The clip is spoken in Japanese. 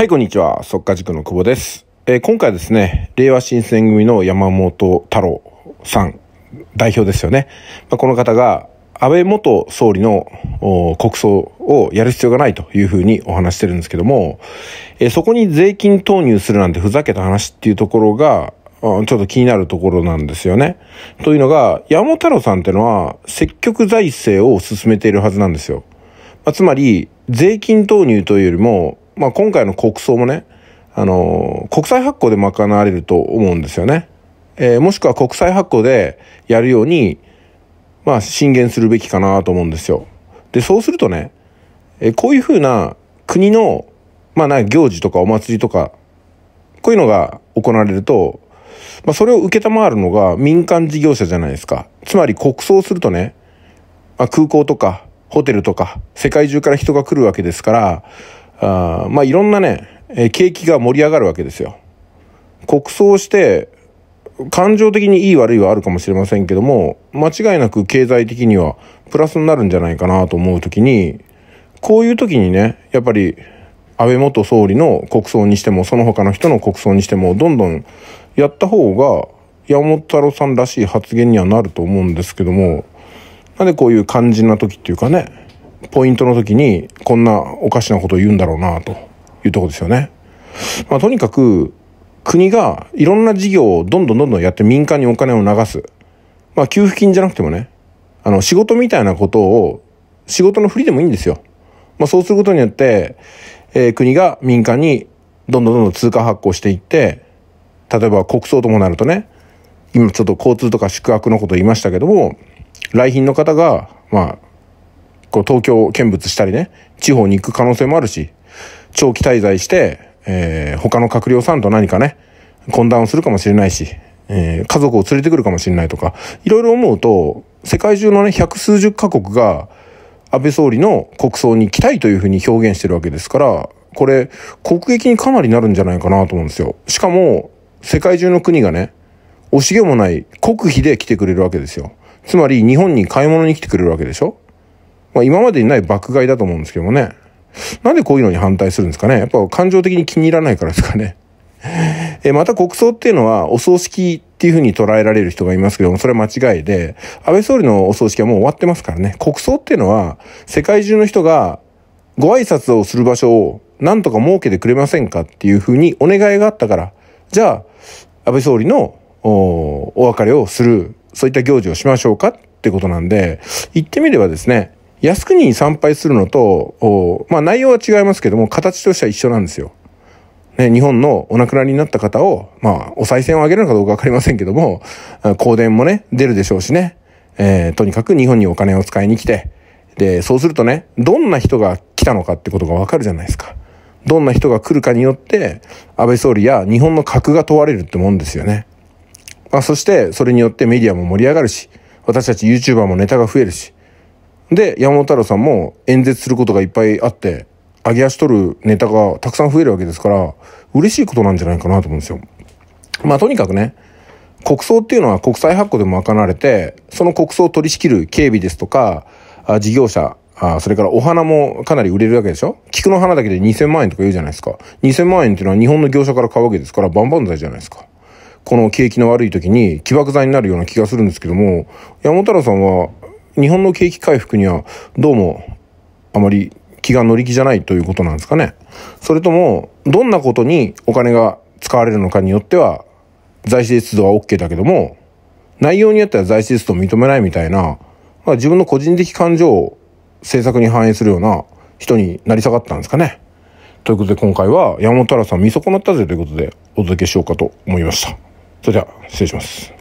はい、こんにちは。速化塾の久保です。えー、今回ですね、令和新選組の山本太郎さん、代表ですよね。まあ、この方が、安倍元総理の国葬をやる必要がないというふうにお話してるんですけども、えー、そこに税金投入するなんてふざけた話っていうところが、ちょっと気になるところなんですよね。というのが、山本太郎さんってのは積極財政を進めているはずなんですよ。まあ、つまり、税金投入というよりも、まあ、今回の国葬もね、あの、国際発行で賄われると思うんですよね。えー、もしくは国債発行でやるように、まあ、進言するべきかなと思うんですよ。で、そうするとね、えー、こういうふうな国の、まあ、な行事とかお祭りとか、こういうのが行われると、まあ、それを承るのが民間事業者じゃないですか。つまり国葬するとね、まあ、空港とか、ホテルとか、世界中から人が来るわけですから、あまあいろんなね、景気が盛り上がるわけですよ。国葬して、感情的にいい悪いはあるかもしれませんけども、間違いなく経済的にはプラスになるんじゃないかなと思う時に、こういう時にね、やっぱり安倍元総理の国葬にしても、その他の人の国葬にしても、どんどんやった方が、山本太郎さんらしい発言にはなると思うんですけども、なんでこういう肝心な時っていうかね、ポイントの時にこんなおかしなことを言うんだろうなというとこですよね。まあ、とにかく国がいろんな事業をどんどんどんどんやって民間にお金を流す。まあ、給付金じゃなくてもね、あの仕事みたいなことを仕事の振りでもいいんですよ。まあ、そうすることによって、えー、国が民間にどんどんどんどん通貨発行していって、例えば国葬ともなるとね、今ちょっと交通とか宿泊のこと言いましたけども、来賓の方が、まあ、こう東京を見物したりね、地方に行く可能性もあるし、長期滞在して、えー、他の閣僚さんと何かね、懇談をするかもしれないし、えー、家族を連れてくるかもしれないとか、いろいろ思うと、世界中のね、百数十カ国が、安倍総理の国葬に来たいというふうに表現してるわけですから、これ、国益にかなりなるんじゃないかなと思うんですよ。しかも、世界中の国がね、惜しげもない国費で来てくれるわけですよ。つまり、日本に買い物に来てくれるわけでしょまあ、今までにない爆買いだと思うんですけどもね。なんでこういうのに反対するんですかねやっぱ感情的に気に入らないからですかね。えまた国葬っていうのはお葬式っていうふうに捉えられる人がいますけども、それは間違いで、安倍総理のお葬式はもう終わってますからね。国葬っていうのは世界中の人がご挨拶をする場所をなんとか設けてくれませんかっていうふうにお願いがあったから、じゃあ安倍総理のお別れをする、そういった行事をしましょうかってことなんで、言ってみればですね、靖国に参拝するのと、まあ内容は違いますけども、形としては一緒なんですよ。ね、日本のお亡くなりになった方を、まあ、お賽銭をあげるのかどうかわかりませんけども、香典もね、出るでしょうしね、えー、とにかく日本にお金を使いに来て、で、そうするとね、どんな人が来たのかってことがわかるじゃないですか。どんな人が来るかによって、安倍総理や日本の核が問われるってもんですよね。まあ、そして、それによってメディアも盛り上がるし、私たち YouTuber もネタが増えるし、で、山本太郎さんも演説することがいっぱいあって、上げ足取るネタがたくさん増えるわけですから、嬉しいことなんじゃないかなと思うんですよ。まあとにかくね、国葬っていうのは国債発行でも賄われて、その国葬を取り仕切る警備ですとか、あ事業者、あそれからお花もかなり売れるわけでしょ菊の花だけで2000万円とか言うじゃないですか。2000万円っていうのは日本の業者から買うわけですから、万々歳じゃないですか。この景気の悪い時に起爆剤になるような気がするんですけども、山本太郎さんは日本の景気回復にはどうもあまり気が乗り気じゃないということなんですかね。それとも、どんなことにお金が使われるのかによっては、財政出動は OK だけども、内容によっては財政出動を認めないみたいな、まあ、自分の個人的感情を政策に反映するような人になり下がったんですかね。ということで今回は山本太郎さん見損なったぜということでお届けしようかと思いました。それでは失礼します。